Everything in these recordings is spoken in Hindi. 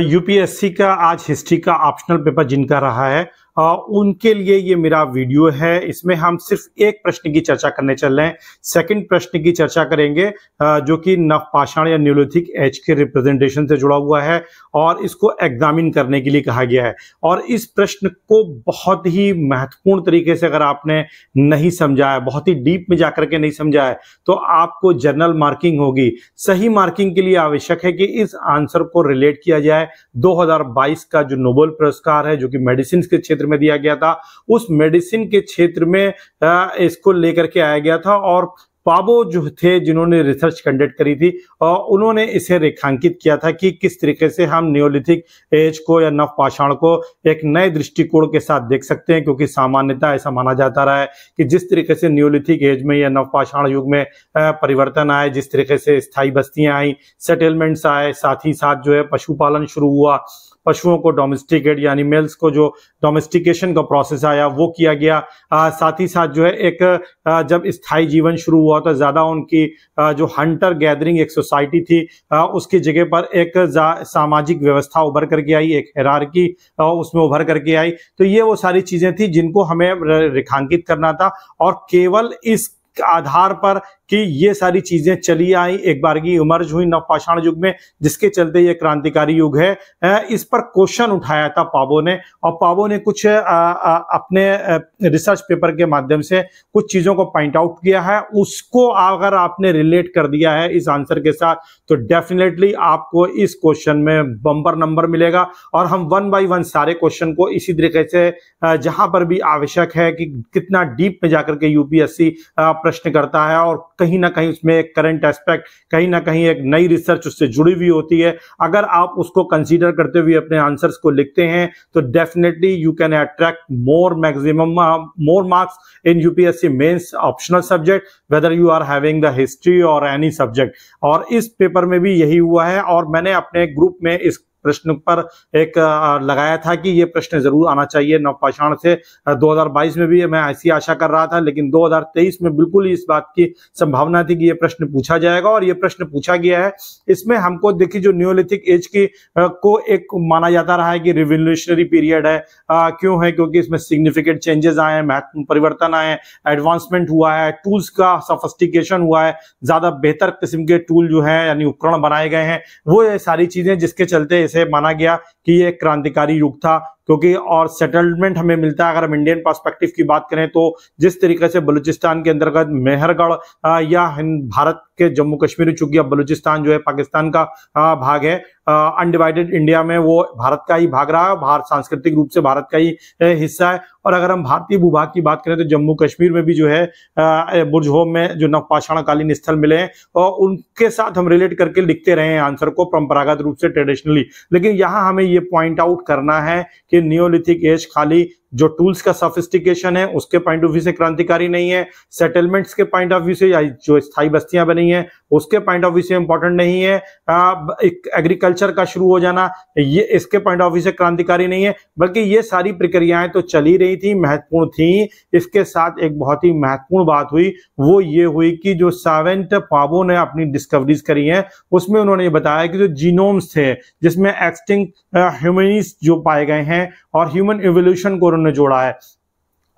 यूपीएससी का आज हिस्ट्री का ऑप्शनल पेपर जिनका रहा है हाँ, उनके लिए ये मेरा वीडियो है इसमें हम सिर्फ एक प्रश्न की चर्चा करने चल रहे हैं सेकंड प्रश्न की चर्चा करेंगे जो कि नवपाषाण या न्यूलोथिक एच के रिप्रेजेंटेशन से जुड़ा हुआ है और इसको एग्जामिन करने के लिए कहा गया है और इस प्रश्न को बहुत ही महत्वपूर्ण तरीके से अगर आपने नहीं समझा है बहुत ही डीप में जाकर के नहीं समझा है तो आपको जर्नल मार्किंग होगी सही मार्किंग के लिए आवश्यक है कि इस आंसर को रिलेट किया जाए दो का जो नोबेल पुरस्कार है जो कि मेडिसिन के क्षेत्र क्षेत्र में दिया गया था उस मेडिसिन के क्षेत्र में इसको लेकर के आया गया था और पाबो जो थे जिन्होंने रिसर्च कंडक्ट करी थी और उन्होंने इसे रेखांकित किया था कि किस तरीके से हम नियोलिथिक एज को या नवपाषाण को एक नए दृष्टिकोण के साथ देख सकते हैं क्योंकि सामान्यता ऐसा माना जाता रहा है कि जिस तरीके से नियोलिथिक एज में या नवपाषाण युग में परिवर्तन आए जिस तरीके से स्थायी बस्तियां आई सेटलमेंट्स आए साथ ही साथ जो है पशुपालन शुरू हुआ पशुओं को डोमेस्टिकेट यानी मेल्स को जो डोमेस्टिकेशन का प्रोसेस आया वो किया गया आ, साथ ही साथ जो है एक आ, जब स्थायी जीवन शुरू हुआ तो ज़्यादा उनकी आ, जो हंटर गैदरिंग एक सोसाइटी थी आ, उसकी जगह पर एक सामाजिक व्यवस्था उभर करके आई एक हैरार की उसमें उभर करके आई तो ये वो सारी चीज़ें थी जिनको हमें रेखांकित करना था और केवल इस आधार पर कि ये सारी चीजें चली आई एक बार की उमर्ज हुई नवपाषाण युग में जिसके चलते ये क्रांतिकारी युग है इस पर क्वेश्चन उठाया था पावो ने और पावो ने कुछ आ, आ, अपने रिसर्च पेपर के माध्यम से कुछ चीजों को पॉइंट आउट किया है उसको अगर आपने रिलेट कर दिया है इस आंसर के साथ तो डेफिनेटली आपको इस क्वेश्चन में बम्पर नंबर मिलेगा और हम वन बाई वन सारे क्वेश्चन को इसी तरीके से जहां पर भी आवश्यक है कि कितना डीप में जाकर के यूपीएससी प्रश्न करता है और कहीं ना कहीं उसमें एक करंट एस्पेक्ट कहीं ना कहीं एक नई रिसर्च उससे जुड़ी हुई होती है अगर आप उसको कंसीडर करते हुए अपने आंसर्स को लिखते हैं तो definitely you can attract more maximum more marks in UPSC mains optional subject whether you are having the history और एनी सब्जेक्ट और इस पेपर में भी यही हुआ है और मैंने अपने ग्रुप में इस प्रश्न पर एक लगाया था कि ये प्रश्न जरूर आना चाहिए नवपाषाण से 2022 में भी मैं ऐसी आशा कर रहा था लेकिन 2023 में बिल्कुल इस बात की संभावना थी कि ये प्रश्न पूछा जाएगा और ये प्रश्न पूछा गया है इसमें हमको देखिए जो न्योलिथिक एज की को एक माना जाता रहा है कि रिवोल्यूशनरी पीरियड है आ, क्यों है क्योंकि इसमें सिग्निफिकेंट चेंजेस आए हैं महत्वपूर्ण परिवर्तन आए एडवांसमेंट हुआ है टूल्स का सफस्टिकेशन हुआ है ज्यादा बेहतर किस्म के टूल जो है यानी उपकरण बनाए गए हैं वो सारी चीजें जिसके चलते से माना गया कि ये क्रांतिकारी युग था क्योंकि और सेटलमेंट हमें मिलता है अगर हम इंडियन पर्सपेक्टिव की बात करें तो जिस तरीके से बलूचिस्तान के अंतर्गत मेहरगढ़ या भारत के जम्मू कश्मीर चूंकि अब बलूचिस्तान जो है पाकिस्तान का भाग है अनडिवाइडेड इंडिया में वो भारत का ही भाग रहा है भारत सांस्कृतिक रूप से भारत का ही हिस्सा है और अगर हम भारतीय भूभाग की बात करें तो जम्मू कश्मीर में भी जो है बुर्ज में जो नवपाषाणकालीन स्थल मिले हैं और उनके साथ हम रिलेट करके लिखते रहे हैं आंसर को परंपरागत रूप से ट्रेडिशनली लेकिन यहाँ हमें ये पॉइंट आउट करना है कि नियोलिथिक एज खाली जो टूल्स का सोफिस्टिकेशन है उसके पॉइंट ऑफ व्यू से क्रांतिकारी नहीं है सेटलमेंट्स के पॉइंट ऑफ व्यू से या जो स्थायी बस्तियां बनी हैं उसके पॉइंट ऑफ व्यू से इंपॉर्टेंट नहीं है एग्रीकल्चर का शुरू हो जाना ये इसके पॉइंट ऑफ व्यू से क्रांतिकारी नहीं है बल्कि ये सारी प्रक्रियाएं तो चली रही थी महत्वपूर्ण थी इसके साथ एक बहुत ही महत्वपूर्ण बात हुई वो ये हुई कि जो सावेंट पाबो ने अपनी डिस्कवरीज करी है उसमें उन्होंने बताया कि जो जीनोम्स थे जिसमें एक्सटिंग ह्यूमनिस्ट जो पाए गए हैं और ह्यूमन इवोल्यूशन को ने जोड़ा है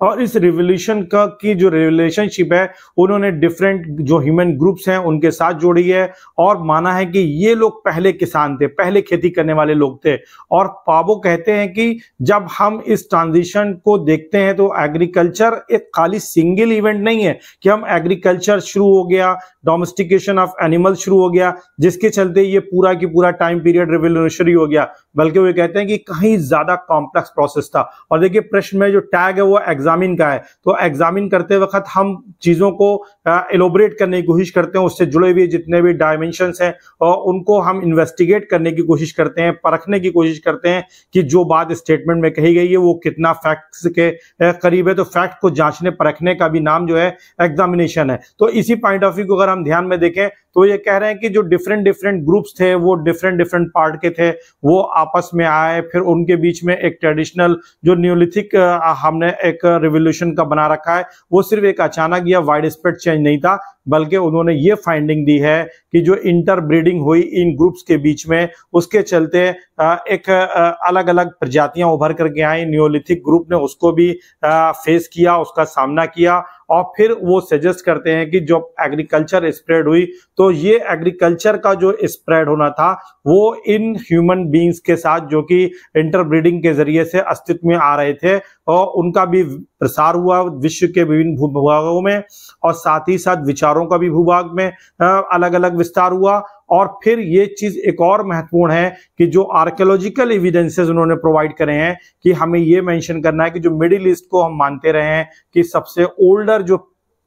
और इस रिवोल्यूशन का की जो रिलेशनशिप है उन्होंने डिफरेंट जो ह्यूमन ग्रुप्स हैं उनके साथ जोड़ी है और माना है कि ये लोग पहले किसान थे पहले खेती करने वाले लोग थे और पाबो कहते हैं कि जब हम इस ट्रांजिशन को देखते हैं तो एग्रीकल्चर एक खाली सिंगल इवेंट नहीं है कि हम एग्रीकल्चर शुरू हो गया डोमेस्टिकेशन ऑफ एनिमल शुरू हो गया जिसके चलते ये पूरा की पूरा टाइम पीरियड रिवोल्यूशनरी हो गया बल्कि वे कहते हैं कि कहीं ज्यादा कॉम्प्लेक्स प्रोसेस था और देखिए प्रश्न में जो टैग है वो एग्जाम एग्जामिन का है तो एग्जामिन करते वक्त हम चीज़ों को एलोबरेट करने की कोशिश करते हैं उससे जुड़े हुए जितने भी डायमेंशन हैं और उनको हम इन्वेस्टिगेट करने की कोशिश करते हैं परखने की कोशिश करते हैं कि जो बात स्टेटमेंट में कही गई है वो कितना फैक्ट्स के करीब है तो फैक्ट को जांचने परखने का भी नाम जो है एग्जामिनेशन है तो इसी पॉइंट ऑफ व्यू को अगर हम ध्यान में देखें तो ये कह रहे हैं कि जो डिफरेंट डिफरेंट ग्रुप्स थे वो डिफरेंट डिफरेंट पार्ट के थे वो आपस में आए फिर उनके बीच में एक ट्रेडिशनल जो न्यूलिथिक हमने एक रिवोल्यूशन का बना रखा है वो सिर्फ एक अचानक या वाइड स्प्रेड चेंज नहीं था बल्कि उन्होंने ये फाइंडिंग दी है कि जो इंटर ब्रीडिंग हुई इन ग्रुप्स के बीच में उसके चलते एक अलग अलग प्रजातियां उभर करके आई न्योलिथिक ग्रुप ने उसको भी फेस किया उसका सामना किया और फिर वो सजेस्ट करते हैं कि जब एग्रीकल्चर स्प्रेड हुई तो ये एग्रीकल्चर का जो स्प्रेड होना था वो इन ह्यूमन बींग्स के साथ जो कि इंटरब्रीडिंग के जरिए से अस्तित्व में आ रहे थे और उनका भी प्रसार हुआ विश्व के विभिन्न भूभागों में और साथ ही साथ विचार कारों का भी भूभाग में अलग अलग विस्तार हुआ और फिर ये चीज एक और महत्वपूर्ण है कि जो आर्कियोलॉजिकल एविडेंसेस उन्होंने प्रोवाइड करे हैं कि हमें ये मेंशन करना है कि जो मिडिल ईस्ट को हम मानते रहे हैं कि सबसे ओल्डर जो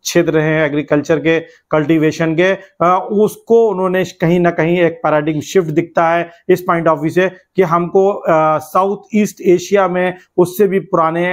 क्षेत्र हैं एग्रीकल्चर के कल्टीवेशन के आ, उसको उन्होंने कहीं ना कहीं एक पैराडिंग शिफ्ट दिखता है इस पॉइंट ऑफ व्यू से कि हमको साउथ ईस्ट एशिया में उससे भी पुराने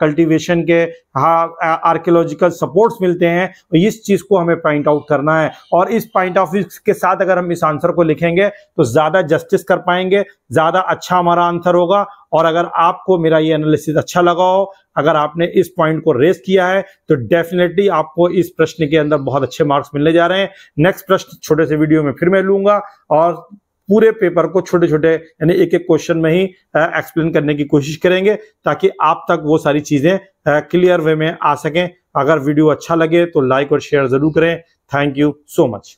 कल्टीवेशन के हाँ आर्कियोलॉजिकल सपोर्ट्स मिलते हैं तो इस चीज को हमें पॉइंट आउट करना है और इस पॉइंट ऑफ व्यू के साथ अगर हम इस आंसर को लिखेंगे तो ज्यादा जस्टिस कर पाएंगे ज्यादा अच्छा हमारा आंसर होगा और अगर आपको मेरा ये एनालिसिस अच्छा लगा हो अगर आपने इस पॉइंट को रेस किया है तो डेफिनेटली आपको इस प्रश्न के अंदर बहुत अच्छे मार्क्स मिलने जा रहे हैं नेक्स्ट प्रश्न छोटे से वीडियो में फिर मैं लूंगा और पूरे पेपर को छोटे छोटे यानी एक एक क्वेश्चन में ही एक्सप्लेन करने की कोशिश करेंगे ताकि आप तक वो सारी चीजें क्लियर वे में आ सकें अगर वीडियो अच्छा लगे तो लाइक और शेयर जरूर करें थैंक यू सो मच